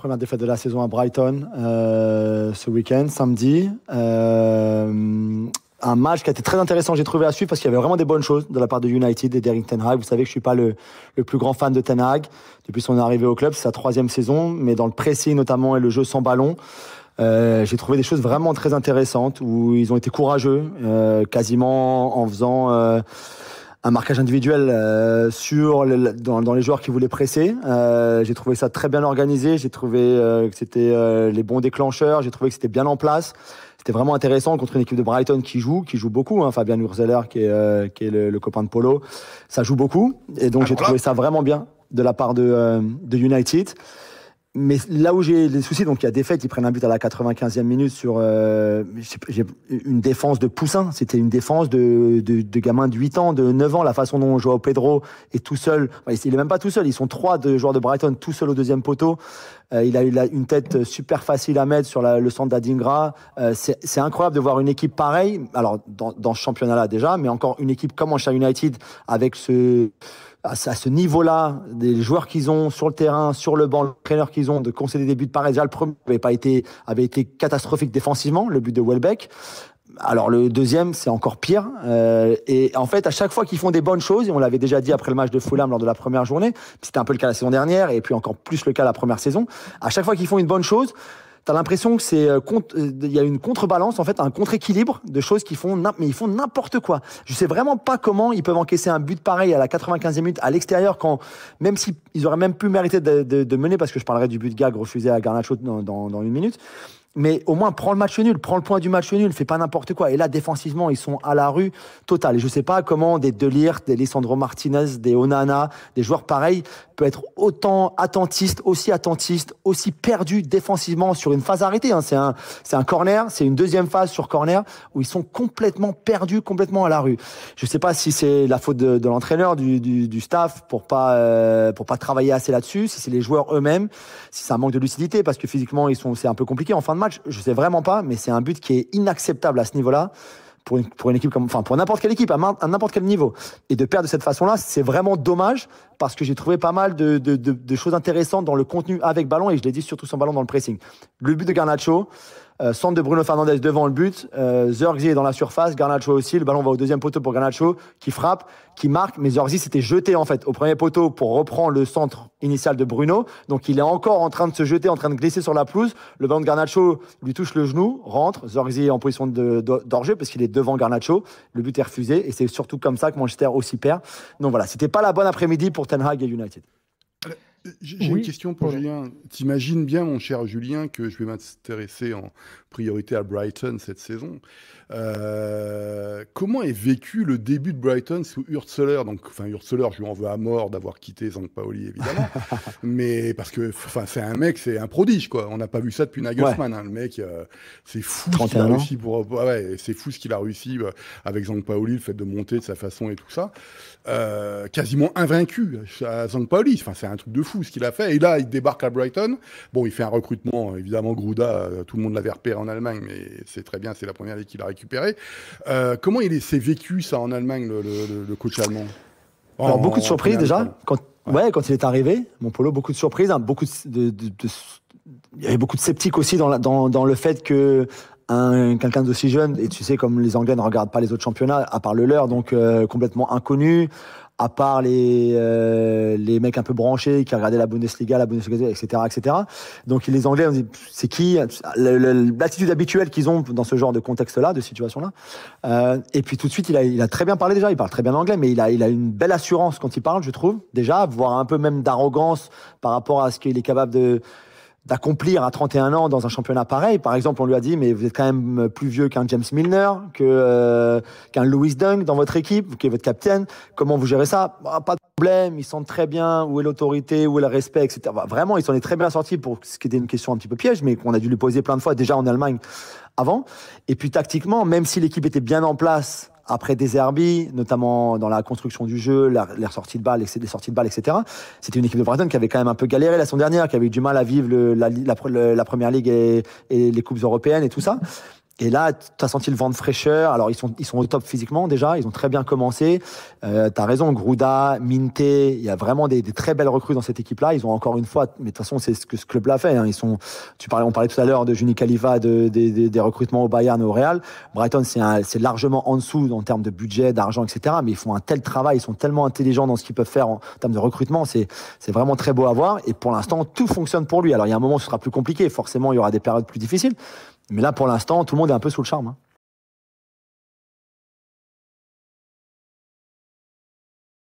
première défaite de la saison à Brighton euh, ce week-end, samedi. Euh, un match qui a été très intéressant, j'ai trouvé à suivre, parce qu'il y avait vraiment des bonnes choses de la part de United et d'Eric Ten Hag. Vous savez que je suis pas le, le, plus grand fan de Ten Hag depuis son arrivée au club, c'est sa troisième saison, mais dans le pressing notamment et le jeu sans ballon, euh, j'ai trouvé des choses vraiment très intéressantes où ils ont été courageux, quasiment en faisant un marquage individuel euh, sur dans, dans, les joueurs qui voulaient presser. Euh, j'ai trouvé ça très bien organisé. J'ai trouvé euh, que c'était les bons déclencheurs. J'ai trouvé que c'était bien en place. C'était vraiment intéressant contre une équipe de Brighton qui joue, qui joue beaucoup. Hein, Fabien Urzeller, qui est, qui est le, le, copain de Polo, ça joue beaucoup. Et donc ah, j'ai trouvé ça vraiment bien de la part de, de United mais là où j'ai les soucis, donc il y a des faits qui prennent un but à la 95e minute sur euh, une défense de poussin. C'était une défense de, de, de gamin de 8 ans, de 9 ans. La façon dont joue au Pedro est tout seul. il est même pas tout seul. Ils sont trois de joueurs de Brighton tout seul au deuxième poteau. Euh, il a eu une tête super facile à mettre sur le centre d'Adingra. Euh, c'est incroyable de voir une équipe pareille. Alors dans, dans ce championnat-là déjà, mais encore une équipe comme Manchester United avec ce à, ce niveau-là, des joueurs qu'ils ont sur le terrain, sur le banc, les traîneurs qu'ils ont, de concéder des buts par Déjà, le premier avait, pas été, avait été catastrophique défensivement, le but de Welbeck. Alors le deuxième, c'est encore pire. Euh, et en fait, à chaque fois qu'ils font des bonnes choses, et on l'avait déjà dit après le match de Fulham lors de la première journée, c'était un peu le cas la saison dernière, et puis encore plus le cas la première saison, à chaque fois qu'ils font une bonne chose, j'ai l'impression que c'est euh, euh, il y a une contrebalance en fait, un contre-équilibre de choses qui font mais ils font n'importe quoi. Je sais vraiment pas comment ils peuvent encaisser un but pareil à la 95e minute à l'extérieur quand même s'ils si, auraient même pu mériter de, de, de, mener parce que je parlerai du but de gag refusé à Garnacho dans, dans une minute mais au moins prends le match nul, prends le point du match nul, fais pas n'importe quoi. Et là, défensivement, ils sont à la rue totale. Et je sais pas comment des Delir, des Lissandro Martinez, des Onana, des joueurs pareils peuvent être autant attentistes, aussi attentistes, aussi perdus défensivement sur une phase arrêtée. Hein. C'est un, c'est un corner, c'est une deuxième phase sur corner où ils sont complètement perdus, complètement à la rue. Je sais pas si c'est la faute de, l'entraîneur, du, staff pour pas euh, pour pas travailler assez là-dessus, si c'est les joueurs eux-mêmes, si c'est un manque de lucidité parce que physiquement ils sont, c'est un peu compliqué en fin match, je sais vraiment pas, mais c'est un but qui est inacceptable à ce niveau-là. Pour pour une, équipe comme, enfin, pour n'importe quelle équipe, à, n'importe quel niveau. Et de perdre de cette façon-là, c'est vraiment dommage parce que j'ai trouvé pas mal de, de, choses intéressantes dans le contenu avec ballon et je l'ai dit surtout sans ballon dans le pressing. Le but de Garnacho, euh, centre de Bruno Fernandez devant le but. Euh, est dans la surface. Garnacho aussi. Le ballon va au deuxième poteau pour Garnacho qui frappe, qui marque. Mais Zorgzi s'était jeté en fait au premier poteau pour reprendre le centre initial de Bruno. Donc il est encore en train de se jeter, en train de glisser sur la pelouse. Le ballon de Garnacho lui touche le genou, rentre. Zorgzi est en position d'orgeux parce qu'il est devant Garnacho. Le but est refusé et c'est surtout comme ça que Manchester aussi perd. Donc voilà, c'était pas la bonne après-midi pour Ten Hag et United. J'ai une question pour Julien. T'imagines bien, mon cher Julien, que je vais m'intéresser en priorité à Brighton cette saison. Euh, comment est vécu le début de Brighton sous Hurtzler Donc, enfin, Hurtzler, je lui en veux à mort d'avoir quitté Paoli, évidemment. mais parce que, enfin, c'est un mec, c'est un prodige, quoi. On n'a pas vu ça depuis Nagelsmann. Hein. Le mec, euh, ah c'est fou ce qu'il a réussi pour. c'est fou ce qu'il a réussi avec Paoli, le fait de monter de sa façon et tout ça. Euh, quasiment invaincu à Paoli. Enfin, c'est un truc de fou fou ce qu'il a fait. Et là, il débarque à Brighton. Bon, il fait un recrutement, évidemment, Grouda, euh, tout le monde l'avait repéré en Allemagne, mais c'est très bien, c'est la première vie qu'il a récupéré. Euh, comment il s'est vécu ça en Allemagne, le, coach allemand Alors, euh, beaucoup de surprises déjà. Quand, ouais. quand il est arrivé, mon polo, beaucoup de surprises, hein, beaucoup de, il y avait beaucoup de sceptiques aussi dans, la, dans le fait que quelqu'un d'aussi jeune, et tu sais, comme les Anglais ne regardent pas les autres championnats, à part le leur, donc complètement inconnu, à part les, euh, les mecs un peu branchés qui regardaient la Bundesliga, la Bundesliga, etc., etc. Donc les Anglais, on dit, c'est qui L'attitude habituelle qu'ils ont dans ce genre de contexte-là, de situation-là. Euh, et puis tout de suite, il a, il a très bien parlé déjà. Il parle très bien anglais, mais il a, il a une belle assurance quand il parle, je trouve. Déjà, voire un peu même d'arrogance par rapport à ce qu'il est capable de d'accomplir à 31 ans dans un championnat pareil. Par exemple, on lui a dit, mais vous êtes quand même plus vieux qu'un James Milner, que euh, qu'un Louis Dunk dans votre équipe, qui est votre capitaine. Comment vous gérez ça bah, Pas de problème, ils sont très bien où est l'autorité, où est le respect, etc. Bah, vraiment, ils sont est très bien sortis pour ce qui était une question un petit peu piège, mais qu'on a dû lui poser plein de fois déjà en Allemagne avant. Et puis tactiquement, même si l'équipe était bien en place après des notamment dans la construction du jeu, la, les sorties de balles, les sorties de balles, etc. C'était une équipe de Brighton qui avait quand même un peu galéré la saison dernière, qui avait eu du mal à vivre la, première ligue et, les coupes européennes et tout ça. Et là, tu as senti le vent de fraîcheur. Alors, ils sont, ils sont au top physiquement déjà. Ils ont très bien commencé. Euh, tu as raison, Gruda, Minte, il y a vraiment des, très belles recrues dans cette équipe-là. Ils ont encore une fois, mais de toute façon, c'est ce que ce club-là fait. Hein. Ils sont, tu parlais, on parlait tout à l'heure de Juni Khalifa, de, des recrutements au Bayern, au Real. Brighton, c'est largement en dessous en termes de budget, d'argent, etc. Mais ils font un tel travail. Ils sont tellement intelligents dans ce qu'ils peuvent faire en, termes de recrutement. C'est vraiment très beau à voir. Et pour l'instant, tout fonctionne pour lui. Alors, il y a un moment où ce sera plus compliqué. Forcément, il y aura des périodes plus difficiles. Mais là, pour l'instant, tout le monde est un peu sous le charme. Hein.